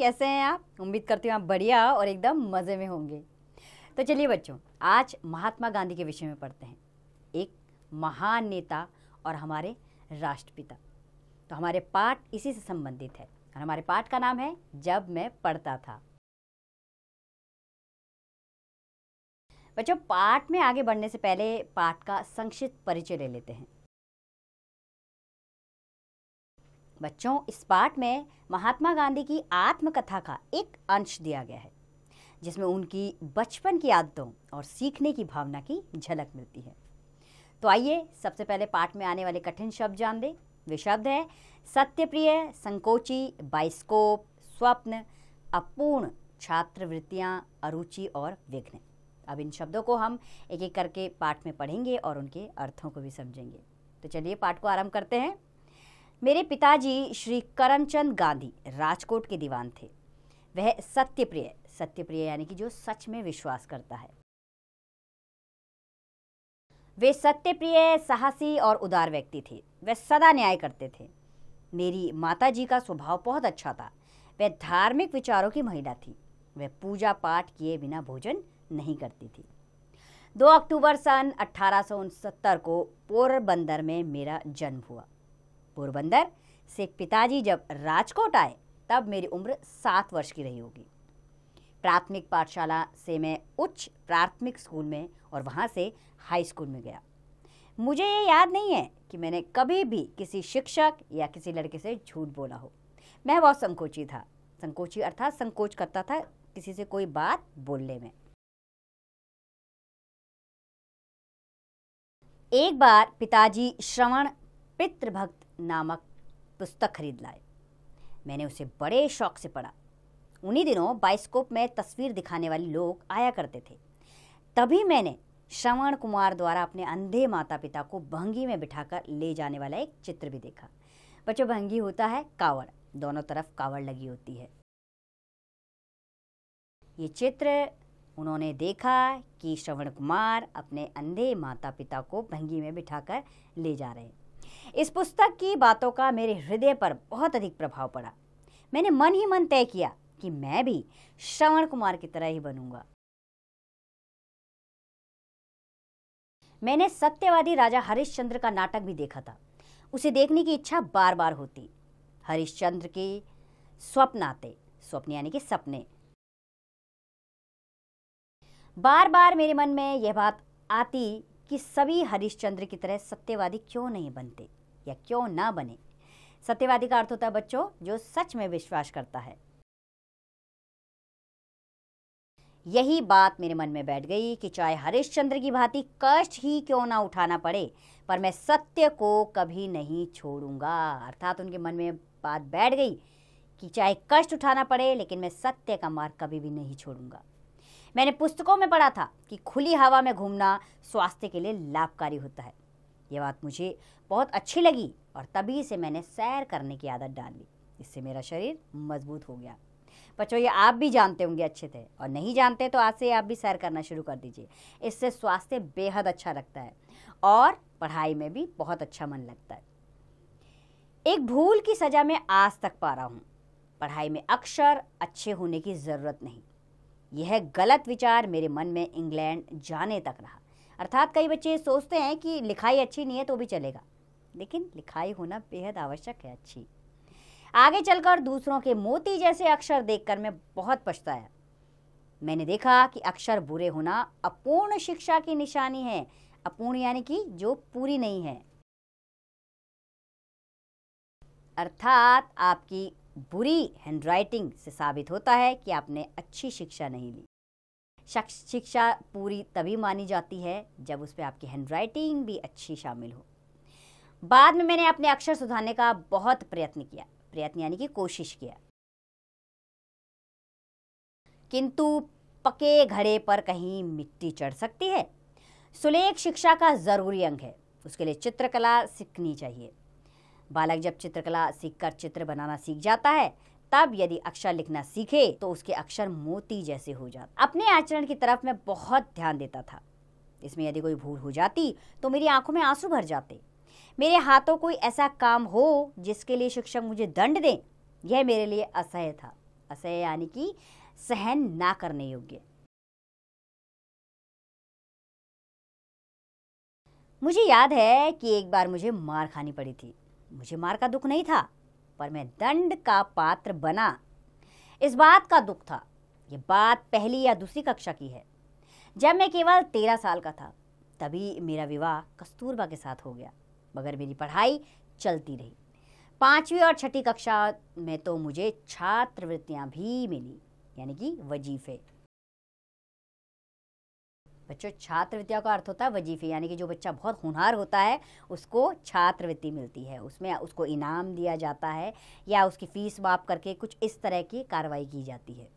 कैसे हैं आप उम्मीद करती हूँ आप बढ़िया और एकदम मज़े में होंगे तो चलिए बच्चों आज महात्मा गांधी के विषय में पढ़ते हैं एक महान नेता और हमारे राष्ट्रपिता तो हमारे पाठ इसी से संबंधित है और हमारे पाठ का नाम है जब मैं पढ़ता था बच्चों पाठ में आगे बढ़ने से पहले पाठ का संक्षिप्त परिचय ले लेते हैं बच्चों इस पाठ में महात्मा गांधी की आत्मकथा का एक अंश दिया गया है जिसमें उनकी बचपन की आदतों और सीखने की भावना की झलक मिलती है तो आइए सबसे पहले पाठ में आने वाले कठिन शब्द जान दें वे शब्द हैं सत्यप्रिय संकोची बाइस्कोप स्वप्न अपूर्ण छात्रवृत्तियाँ अरुचि और विघ्न अब इन शब्दों को हम एक एक करके पाठ में पढ़ेंगे और उनके अर्थों को भी समझेंगे तो चलिए पाठ को आरंभ करते हैं मेरे पिताजी श्री करमचंद गांधी राजकोट के दीवान थे वह सत्यप्रिय सत्यप्रिय यानी कि जो सच में विश्वास करता है वे सत्यप्रिय साहसी और उदार व्यक्ति थे वह सदा न्याय करते थे मेरी माता जी का स्वभाव बहुत अच्छा था वह धार्मिक विचारों की महिला थी वह पूजा पाठ किए बिना भोजन नहीं करती थी 2 अक्टूबर सन अट्ठारह को पोरबंदर में मेरा जन्म हुआ पोरबंदर से पिताजी जब राजकोट आए तब मेरी उम्र सात वर्ष की रही होगी प्राथमिक पाठशाला से मैं उच्च प्राथमिक स्कूल में और वहाँ से हाई स्कूल में गया मुझे ये याद नहीं है कि मैंने कभी भी किसी शिक्षक या किसी लड़के से झूठ बोला हो मैं बहुत संकोची था संकोची अर्थात संकोच करता था किसी से कोई बात बोलने में एक बार पिताजी श्रवण पितृभक्त नामक पुस्तक खरीद लाए मैंने उसे बड़े शौक से पढ़ा उन्हीं दिनों बाइस्कोप में तस्वीर दिखाने वाले लोग आया करते थे तभी मैंने श्रवण कुमार द्वारा अपने अंधे माता पिता को भंगी में बिठाकर ले जाने वाला एक चित्र भी देखा बच्चों भंगी होता है कावड़ दोनों तरफ कावड़ लगी होती है ये चित्र उन्होंने देखा कि श्रवण कुमार अपने अंधे माता पिता को भंगी में बिठाकर ले जा रहे हैं इस पुस्तक की बातों का मेरे हृदय पर बहुत अधिक प्रभाव पड़ा मैंने मन ही मन तय किया कि मैं भी श्रवण कुमार की तरह ही बनूंगा मैंने सत्यवादी राजा हरिश्चंद्र का नाटक भी देखा था उसे देखने की इच्छा बार बार होती हरिश्चंद्र के स्वप्न आते स्वप्न यानी कि सपने बार बार मेरे मन में यह बात आती कि सभी हरिश्चंद्र की तरह सत्यवादी क्यों नहीं बनते या क्यों ना बने सत्यवादी का अर्थ होता है बच्चों जो सच में विश्वास करता है यही बात मेरे मन में बैठ गई कि चाहे हरिश्चंद्र की भांति कष्ट ही क्यों ना उठाना पड़े पर मैं सत्य को कभी नहीं छोड़ूंगा अर्थात उनके मन में बात बैठ गई कि चाहे कष्ट उठाना पड़े लेकिन मैं सत्य का मार्ग कभी भी नहीं छोड़ूंगा मैंने पुस्तकों में पढ़ा था कि खुली हवा में घूमना स्वास्थ्य के लिए लाभकारी होता है ये बात मुझे बहुत अच्छी लगी और तभी से मैंने सैर करने की आदत डाल ली इससे मेरा शरीर मजबूत हो गया बच्चों ये आप भी जानते होंगे अच्छे थे और नहीं जानते तो आज से आप भी सैर करना शुरू कर दीजिए इससे स्वास्थ्य बेहद अच्छा लगता है और पढ़ाई में भी बहुत अच्छा मन लगता है एक भूल की सज़ा मैं आज तक पा रहा हूँ पढ़ाई में अक्षर अच्छे होने की ज़रूरत नहीं यह गलत विचार मेरे मन में इंग्लैंड जाने तक रहा अर्थात कई बच्चे सोचते हैं कि लिखाई अच्छी नहीं है तो भी चलेगा लेकिन लिखाई होना बेहद आवश्यक है अच्छी आगे चलकर दूसरों के मोती जैसे अक्षर देखकर मैं बहुत पछताया मैंने देखा कि अक्षर बुरे होना अपूर्ण शिक्षा की निशानी है अपूर्ण यानी कि जो पूरी नहीं है अर्थात आपकी बुरी हैंडराइटिंग से साबित होता है कि आपने अच्छी शिक्षा नहीं ली शिक्षा पूरी तभी मानी जाती है जब उस पर आपकी हैंडराइटिंग भी अच्छी शामिल हो बाद में मैंने अपने अक्षर सुधारने का बहुत प्रयत्न किया प्रयत्न यानी कि कोशिश किया किंतु पके घड़े पर कहीं मिट्टी चढ़ सकती है सुलेख शिक्षा का ज़रूरी अंग है उसके लिए चित्रकला सीखनी चाहिए बालक जब चित्रकला सीखकर चित्र बनाना सीख जाता है तब यदि अक्षर लिखना सीखे तो उसके अक्षर मोती जैसे हो जाते अपने आचरण की तरफ मैं बहुत ध्यान देता था इसमें यदि कोई भूल हो जाती तो मेरी आंखों में आंसू भर जाते मेरे हाथों कोई ऐसा काम हो जिसके लिए शिक्षक मुझे दंड दें यह मेरे लिए असह्य था असह्य यानी कि सहन ना करने योग्य मुझे याद है कि एक बार मुझे मार खानी पड़ी थी मुझे मार का दुख नहीं था पर मैं दंड का पात्र बना इस बात का दुख था ये बात पहली या दूसरी कक्षा की है जब मैं केवल तेरह साल का था तभी मेरा विवाह कस्तूरबा के साथ हो गया मगर मेरी पढ़ाई चलती रही पाँचवीं और छठी कक्षा में तो मुझे छात्रवृत्तियाँ भी मिली यानी कि वजीफ़े बच्चों छात्रवृत्तियों का अर्थ होता है वजीफे यानी कि जो बच्चा बहुत होनहार होता है उसको छात्रवृत्ति मिलती है उसमें उसको इनाम दिया जाता है या उसकी फ़ीस माफ़ करके कुछ इस तरह की कार्रवाई की जाती है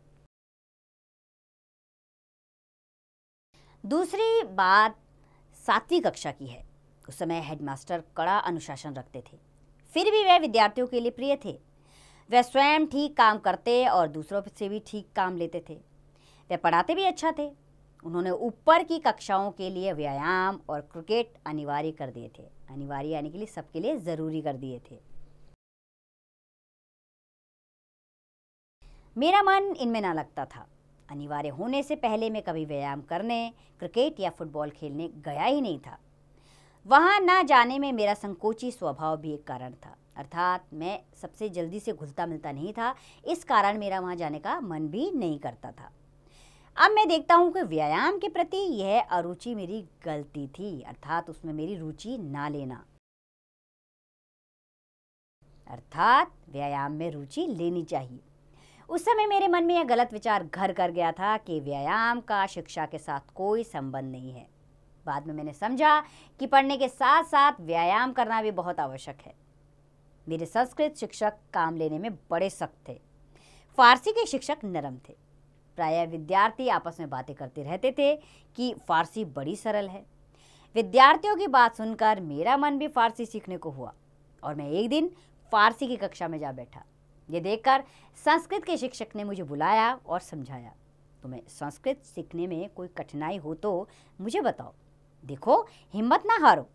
दूसरी बात सातवीं कक्षा की है उस समय हेडमास्टर कड़ा अनुशासन रखते थे फिर भी वह विद्यार्थियों के लिए प्रिय थे वह स्वयं ठीक काम करते और दूसरों से भी ठीक काम लेते थे वह पढ़ाते भी अच्छा थे उन्होंने ऊपर की कक्षाओं के लिए व्यायाम और क्रिकेट अनिवार्य कर दिए थे अनिवार्य यानी के लिए सबके लिए ज़रूरी कर दिए थे मेरा मन इनमें ना लगता था अनिवार्य होने से पहले मैं कभी व्यायाम करने क्रिकेट या फुटबॉल खेलने गया ही नहीं था वहाँ ना जाने में मेरा संकोची स्वभाव भी एक कारण था अर्थात मैं सबसे जल्दी से घुलता मिलता नहीं था इस कारण मेरा वहाँ जाने का मन भी नहीं करता था अब मैं देखता हूँ कि व्यायाम के प्रति यह अरुचि मेरी गलती थी अर्थात उसमें मेरी रुचि ना लेना अर्थात व्यायाम में रुचि लेनी चाहिए उस समय मेरे मन में यह गलत विचार घर कर गया था कि व्यायाम का शिक्षा के साथ कोई संबंध नहीं है बाद में मैंने समझा कि पढ़ने के साथ साथ व्यायाम करना भी बहुत आवश्यक है मेरे संस्कृत शिक्षक काम लेने में बड़े सख्त थे फारसी के शिक्षक नरम थे प्रायः विद्यार्थी आपस में बातें करते रहते थे कि फारसी बड़ी सरल है विद्यार्थियों की बात सुनकर मेरा मन भी फारसी सीखने को हुआ और मैं एक दिन फारसी की कक्षा में जा बैठा ये देखकर संस्कृत के शिक्षक ने मुझे बुलाया और समझाया तुम्हें संस्कृत सीखने में कोई कठिनाई हो तो मुझे बताओ देखो हिम्मत ना हारो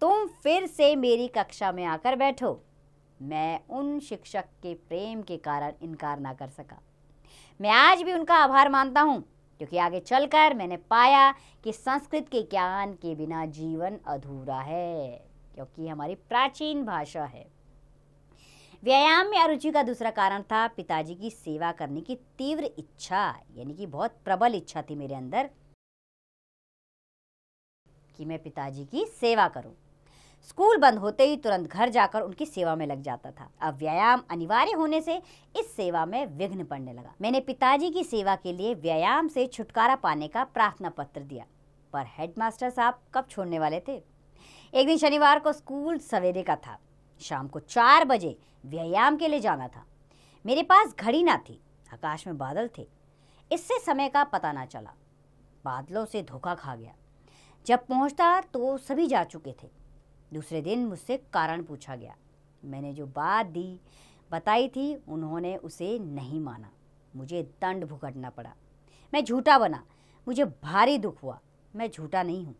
तुम फिर से मेरी कक्षा में आकर बैठो मैं उन शिक्षक के प्रेम के कारण इनकार ना कर सका मैं आज भी उनका आभार मानता हूँ क्योंकि आगे चलकर मैंने पाया कि संस्कृत के ज्ञान के बिना जीवन अधूरा है क्योंकि हमारी प्राचीन भाषा है व्यायाम में अरुचि का दूसरा कारण था पिताजी की सेवा करने की तीव्र इच्छा यानी कि बहुत प्रबल इच्छा थी मेरे अंदर कि मैं पिताजी की सेवा करूं स्कूल बंद होते ही तुरंत घर जाकर उनकी सेवा में लग जाता था अब व्यायाम अनिवार्य होने से इस सेवा में विघ्न पड़ने लगा मैंने पिताजी की सेवा के लिए व्यायाम से छुटकारा पाने का प्रार्थना पत्र दिया पर हेडमास्टर साहब कब छोड़ने वाले थे एक दिन शनिवार को स्कूल सवेरे का था शाम को चार बजे व्यायाम के लिए जाना था मेरे पास घड़ी ना थी आकाश में बादल थे इससे समय का पता ना चला बादलों से धोखा खा गया जब पहुंचता तो सभी जा चुके थे दूसरे दिन मुझसे कारण पूछा गया मैंने जो बात दी बताई थी उन्होंने उसे नहीं माना मुझे दंड भुगतना पड़ा मैं झूठा बना मुझे भारी दुख हुआ मैं झूठा नहीं हूँ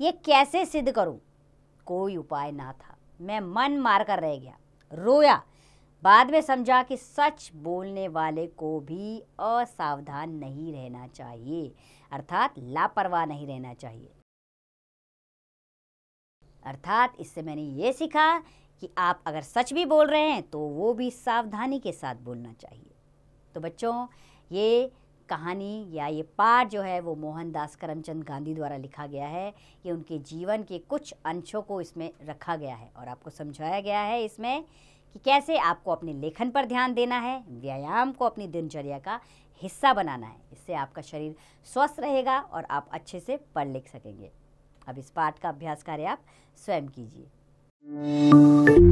ये कैसे सिद्ध करूँ कोई उपाय ना था मैं मन मार कर रह गया रोया बाद में समझा कि सच बोलने वाले को भी असावधान नहीं रहना चाहिए अर्थात लापरवाह नहीं रहना चाहिए अर्थात इससे मैंने ये सीखा कि आप अगर सच भी बोल रहे हैं तो वो भी सावधानी के साथ बोलना चाहिए तो बच्चों ये कहानी या ये पाठ जो है वो मोहनदास करमचंद गांधी द्वारा लिखा गया है कि उनके जीवन के कुछ अंशों को इसमें रखा गया है और आपको समझाया गया है इसमें कि कैसे आपको अपने लेखन पर ध्यान देना है व्यायाम को अपनी दिनचर्या का हिस्सा बनाना है इससे आपका शरीर स्वस्थ रहेगा और आप अच्छे से पढ़ लिख सकेंगे अब इस पाठ का अभ्यास कार्य आप स्वयं कीजिए